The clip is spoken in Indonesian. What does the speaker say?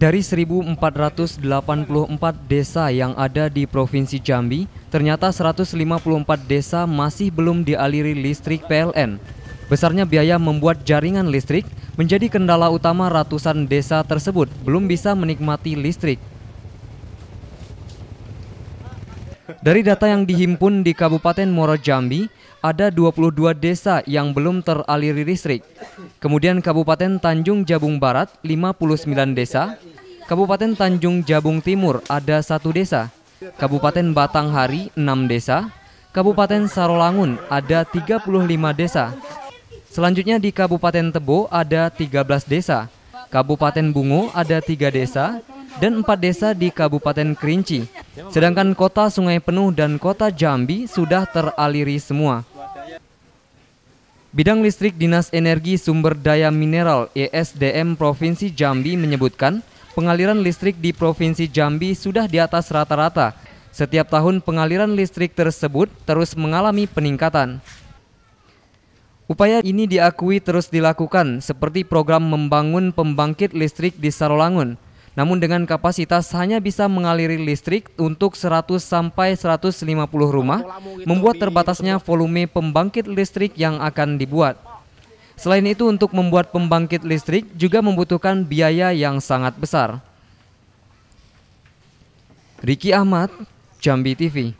Dari 1.484 desa yang ada di Provinsi Jambi, ternyata 154 desa masih belum dialiri listrik PLN. Besarnya biaya membuat jaringan listrik menjadi kendala utama ratusan desa tersebut belum bisa menikmati listrik. Dari data yang dihimpun di Kabupaten Moro Jambi, ada 22 desa yang belum teraliri listrik. Kemudian Kabupaten Tanjung Jabung Barat 59 desa, Kabupaten Tanjung Jabung Timur ada satu desa, Kabupaten Batanghari enam desa, Kabupaten Sarolangun ada 35 desa. Selanjutnya di Kabupaten Tebo ada 13 desa, Kabupaten Bungo ada tiga desa, dan empat desa di Kabupaten Kerinci. Sedangkan kota Sungai Penuh dan kota Jambi sudah teraliri semua. Bidang listrik Dinas Energi Sumber Daya Mineral ESDM Provinsi Jambi menyebutkan, pengaliran listrik di Provinsi Jambi sudah di atas rata-rata. Setiap tahun pengaliran listrik tersebut terus mengalami peningkatan. Upaya ini diakui terus dilakukan seperti program membangun pembangkit listrik di Sarolangun. Namun dengan kapasitas hanya bisa mengaliri listrik untuk 100 sampai 150 rumah, membuat terbatasnya volume pembangkit listrik yang akan dibuat. Selain itu untuk membuat pembangkit listrik juga membutuhkan biaya yang sangat besar. Riki Ahmad, Jambi TV